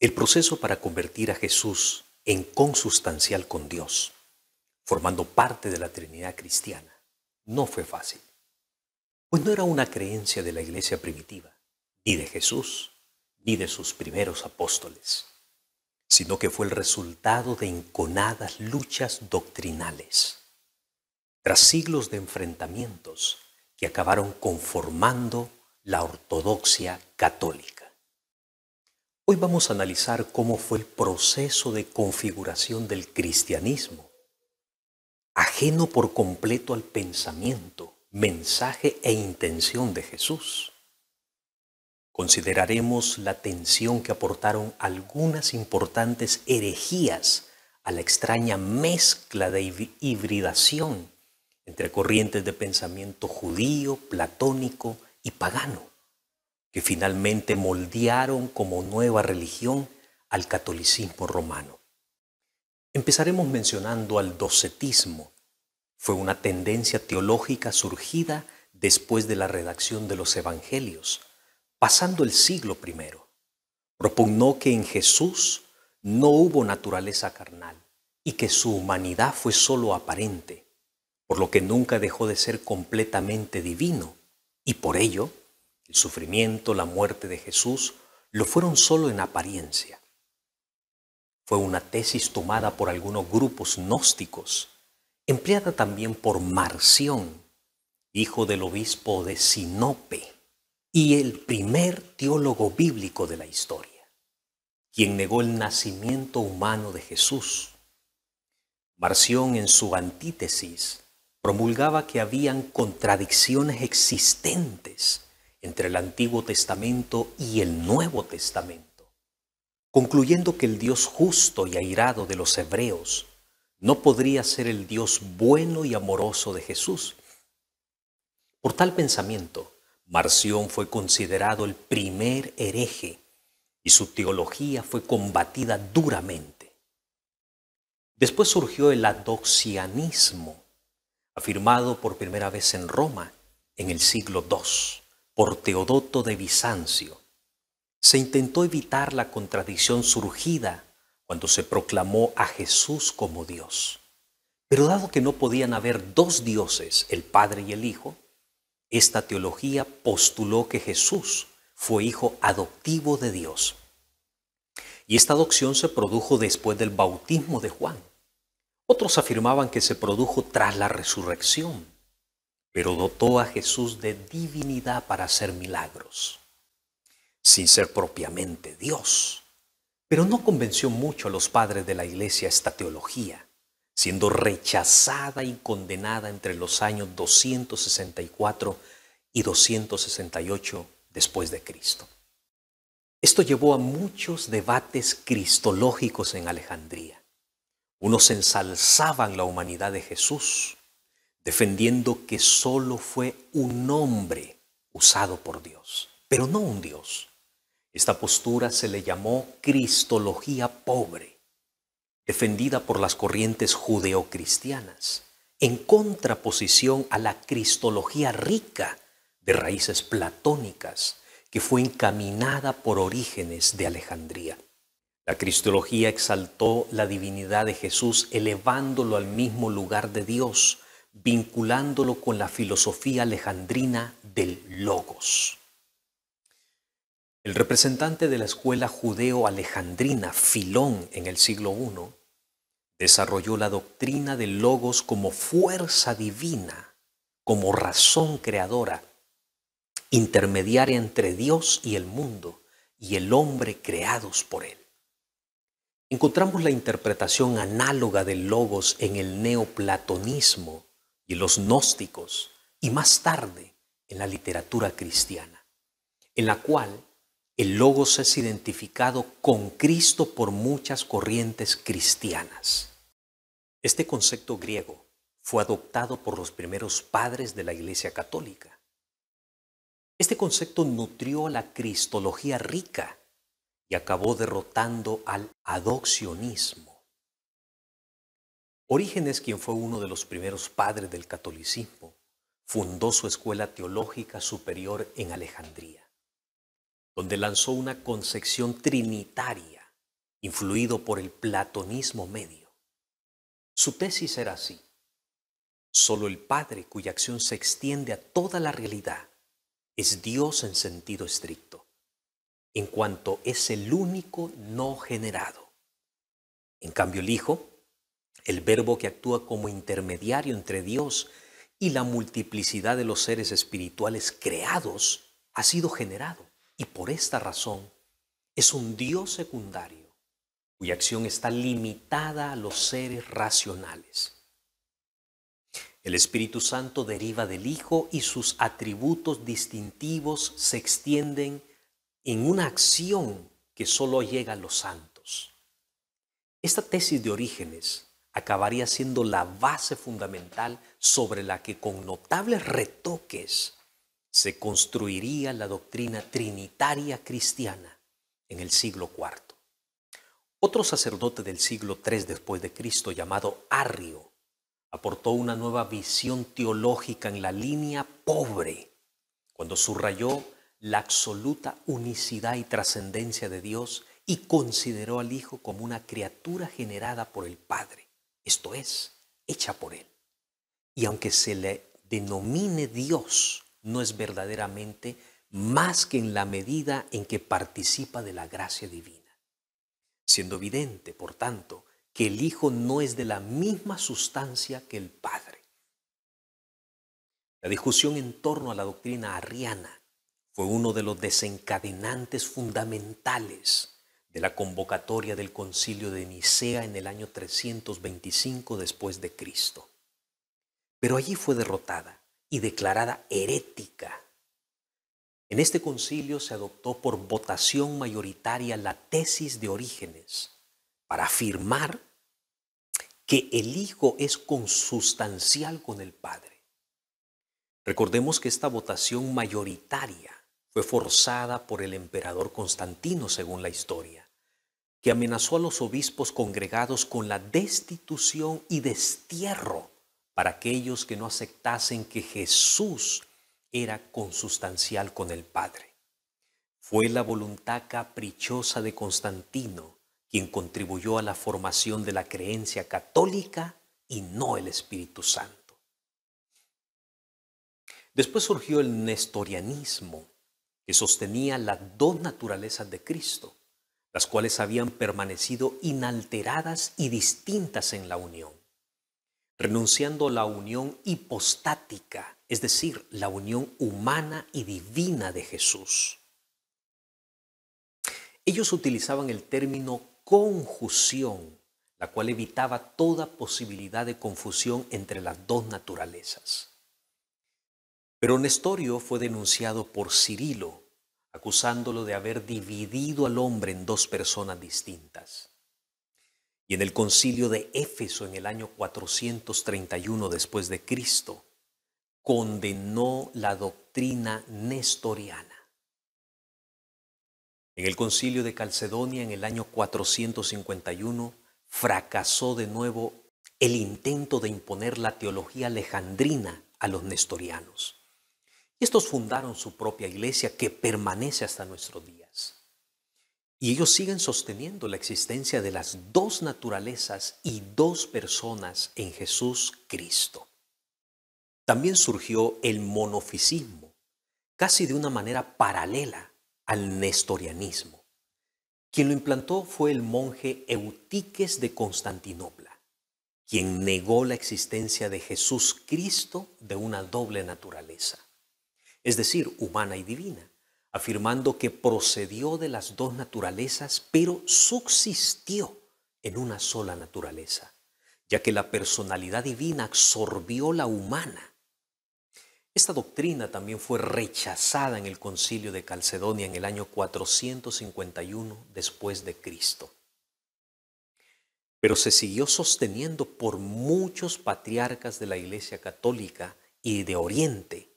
El proceso para convertir a Jesús en consustancial con Dios, formando parte de la Trinidad cristiana, no fue fácil, pues no era una creencia de la iglesia primitiva, ni de Jesús, ni de sus primeros apóstoles, sino que fue el resultado de enconadas luchas doctrinales. Tras siglos de enfrentamientos, acabaron conformando la ortodoxia católica. Hoy vamos a analizar cómo fue el proceso de configuración del cristianismo, ajeno por completo al pensamiento, mensaje e intención de Jesús. Consideraremos la tensión que aportaron algunas importantes herejías a la extraña mezcla de hibridación entre corrientes de pensamiento judío, platónico y pagano, que finalmente moldearon como nueva religión al catolicismo romano. Empezaremos mencionando al docetismo. Fue una tendencia teológica surgida después de la redacción de los Evangelios, pasando el siglo primero. Propugnó que en Jesús no hubo naturaleza carnal y que su humanidad fue sólo aparente, por lo que nunca dejó de ser completamente divino, y por ello el sufrimiento, la muerte de Jesús lo fueron solo en apariencia. Fue una tesis tomada por algunos grupos gnósticos, empleada también por Marción, hijo del obispo de Sinope y el primer teólogo bíblico de la historia, quien negó el nacimiento humano de Jesús. Marción en su antítesis promulgaba que habían contradicciones existentes entre el Antiguo Testamento y el Nuevo Testamento, concluyendo que el Dios justo y airado de los hebreos no podría ser el Dios bueno y amoroso de Jesús. Por tal pensamiento, Marción fue considerado el primer hereje y su teología fue combatida duramente. Después surgió el adoxianismo, afirmado por primera vez en Roma en el siglo II por Teodoto de Bizancio. Se intentó evitar la contradicción surgida cuando se proclamó a Jesús como Dios. Pero dado que no podían haber dos dioses, el Padre y el Hijo, esta teología postuló que Jesús fue hijo adoptivo de Dios. Y esta adopción se produjo después del bautismo de Juan otros afirmaban que se produjo tras la resurrección, pero dotó a Jesús de divinidad para hacer milagros, sin ser propiamente Dios. Pero no convenció mucho a los padres de la iglesia esta teología, siendo rechazada y condenada entre los años 264 y 268 después de Cristo. Esto llevó a muchos debates cristológicos en Alejandría unos ensalzaban la humanidad de Jesús, defendiendo que solo fue un hombre usado por Dios, pero no un Dios. Esta postura se le llamó cristología pobre, defendida por las corrientes judeocristianas, en contraposición a la cristología rica de raíces platónicas que fue encaminada por Orígenes de Alejandría. La cristología exaltó la divinidad de Jesús elevándolo al mismo lugar de Dios, vinculándolo con la filosofía alejandrina del logos. El representante de la escuela judeo-alejandrina, Filón, en el siglo I, desarrolló la doctrina del logos como fuerza divina, como razón creadora, intermediaria entre Dios y el mundo y el hombre creados por él. Encontramos la interpretación análoga del logos en el neoplatonismo y los gnósticos, y más tarde en la literatura cristiana, en la cual el logos es identificado con Cristo por muchas corrientes cristianas. Este concepto griego fue adoptado por los primeros padres de la Iglesia Católica. Este concepto nutrió la cristología rica y acabó derrotando al adoccionismo. Orígenes, quien fue uno de los primeros padres del catolicismo, fundó su escuela teológica superior en Alejandría, donde lanzó una concepción trinitaria, influido por el platonismo medio. Su tesis era así. Solo el Padre, cuya acción se extiende a toda la realidad, es Dios en sentido estricto en cuanto es el único no generado. En cambio, el Hijo, el verbo que actúa como intermediario entre Dios y la multiplicidad de los seres espirituales creados, ha sido generado. Y por esta razón, es un Dios secundario, cuya acción está limitada a los seres racionales. El Espíritu Santo deriva del Hijo y sus atributos distintivos se extienden en una acción que solo llega a los santos. Esta tesis de orígenes acabaría siendo la base fundamental sobre la que con notables retoques se construiría la doctrina trinitaria cristiana en el siglo IV. Otro sacerdote del siglo III después de Cristo llamado Arrio aportó una nueva visión teológica en la línea pobre cuando subrayó la absoluta unicidad y trascendencia de Dios y consideró al Hijo como una criatura generada por el Padre, esto es, hecha por Él. Y aunque se le denomine Dios, no es verdaderamente más que en la medida en que participa de la gracia divina. Siendo evidente, por tanto, que el Hijo no es de la misma sustancia que el Padre. La discusión en torno a la doctrina arriana fue uno de los desencadenantes fundamentales de la convocatoria del concilio de Nicea en el año 325 después de Cristo. Pero allí fue derrotada y declarada herética. En este concilio se adoptó por votación mayoritaria la tesis de Orígenes para afirmar que el Hijo es consustancial con el Padre. Recordemos que esta votación mayoritaria fue forzada por el emperador Constantino, según la historia, que amenazó a los obispos congregados con la destitución y destierro para aquellos que no aceptasen que Jesús era consustancial con el Padre. Fue la voluntad caprichosa de Constantino quien contribuyó a la formación de la creencia católica y no el Espíritu Santo. Después surgió el nestorianismo, que sostenía las dos naturalezas de Cristo, las cuales habían permanecido inalteradas y distintas en la unión, renunciando a la unión hipostática, es decir, la unión humana y divina de Jesús. Ellos utilizaban el término conjunción, la cual evitaba toda posibilidad de confusión entre las dos naturalezas. Pero Nestorio fue denunciado por Cirilo, acusándolo de haber dividido al hombre en dos personas distintas. Y en el concilio de Éfeso en el año 431 después de Cristo, condenó la doctrina nestoriana. En el concilio de Calcedonia en el año 451 fracasó de nuevo el intento de imponer la teología alejandrina a los nestorianos. Estos fundaron su propia iglesia que permanece hasta nuestros días. Y ellos siguen sosteniendo la existencia de las dos naturalezas y dos personas en Jesús Cristo. También surgió el monofisismo, casi de una manera paralela al nestorianismo. Quien lo implantó fue el monje Eutiques de Constantinopla, quien negó la existencia de Jesús Cristo de una doble naturaleza es decir, humana y divina, afirmando que procedió de las dos naturalezas, pero subsistió en una sola naturaleza, ya que la personalidad divina absorbió la humana. Esta doctrina también fue rechazada en el concilio de Calcedonia en el año 451 después de Cristo pero se siguió sosteniendo por muchos patriarcas de la Iglesia Católica y de Oriente,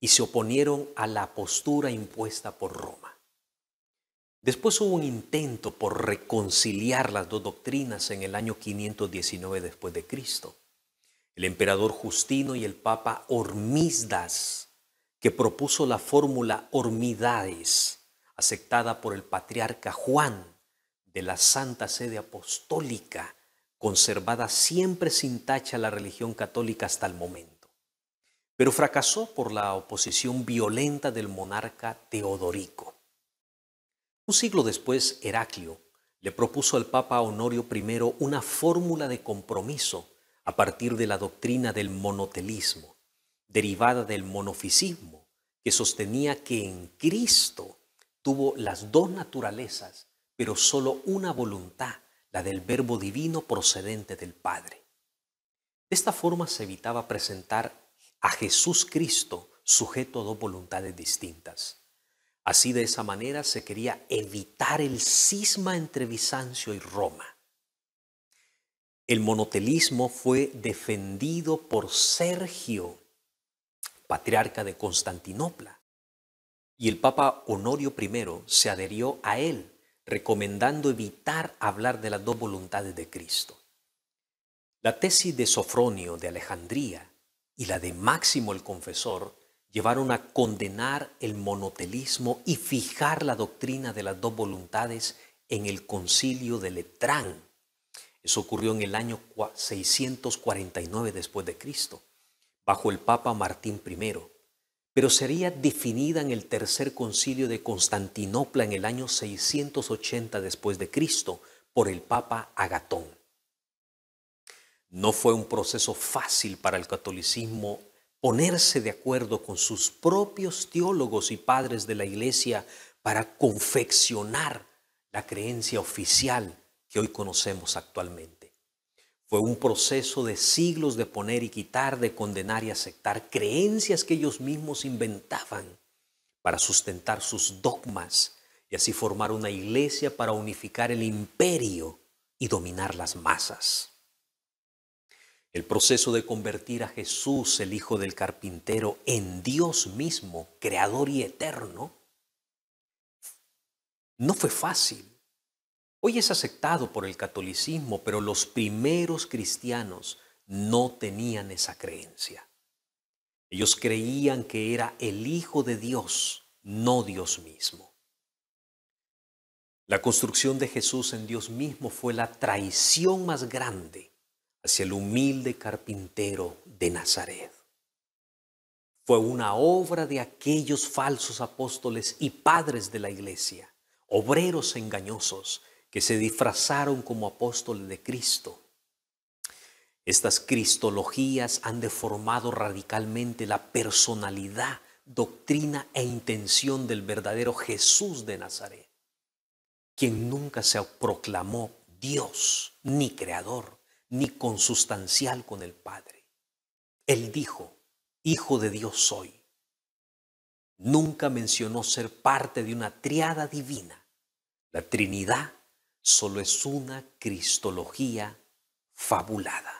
y se oponieron a la postura impuesta por Roma. Después hubo un intento por reconciliar las dos doctrinas en el año 519 después de Cristo. El emperador Justino y el papa Hormisdas, que propuso la fórmula Hormidades, aceptada por el patriarca Juan de la Santa Sede Apostólica, conservada siempre sin tacha la religión católica hasta el momento pero fracasó por la oposición violenta del monarca Teodorico. Un siglo después, Heraclio le propuso al Papa Honorio I una fórmula de compromiso a partir de la doctrina del monotelismo, derivada del monofisismo, que sostenía que en Cristo tuvo las dos naturalezas, pero solo una voluntad, la del verbo divino procedente del Padre. De esta forma se evitaba presentar a Jesús Cristo sujeto a dos voluntades distintas. Así de esa manera se quería evitar el cisma entre Bizancio y Roma. El monotelismo fue defendido por Sergio, patriarca de Constantinopla, y el Papa Honorio I se adherió a él, recomendando evitar hablar de las dos voluntades de Cristo. La tesis de Sofronio de Alejandría y la de Máximo el Confesor llevaron a condenar el monotelismo y fijar la doctrina de las dos voluntades en el concilio de Letrán. Eso ocurrió en el año 649 después de Cristo, bajo el Papa Martín I, pero sería definida en el tercer concilio de Constantinopla en el año 680 después de Cristo por el Papa Agatón. No fue un proceso fácil para el catolicismo ponerse de acuerdo con sus propios teólogos y padres de la Iglesia para confeccionar la creencia oficial que hoy conocemos actualmente. Fue un proceso de siglos de poner y quitar, de condenar y aceptar creencias que ellos mismos inventaban para sustentar sus dogmas y así formar una iglesia para unificar el imperio y dominar las masas. El proceso de convertir a Jesús, el Hijo del Carpintero, en Dios mismo, Creador y Eterno, no fue fácil. Hoy es aceptado por el catolicismo, pero los primeros cristianos no tenían esa creencia. Ellos creían que era el Hijo de Dios, no Dios mismo. La construcción de Jesús en Dios mismo fue la traición más grande hacia el humilde carpintero de Nazaret. Fue una obra de aquellos falsos apóstoles y padres de la iglesia, obreros engañosos que se disfrazaron como apóstoles de Cristo. Estas cristologías han deformado radicalmente la personalidad, doctrina e intención del verdadero Jesús de Nazaret, quien nunca se proclamó Dios ni Creador ni consustancial con el Padre. Él dijo, Hijo de Dios soy. Nunca mencionó ser parte de una triada divina. La Trinidad solo es una cristología fabulada.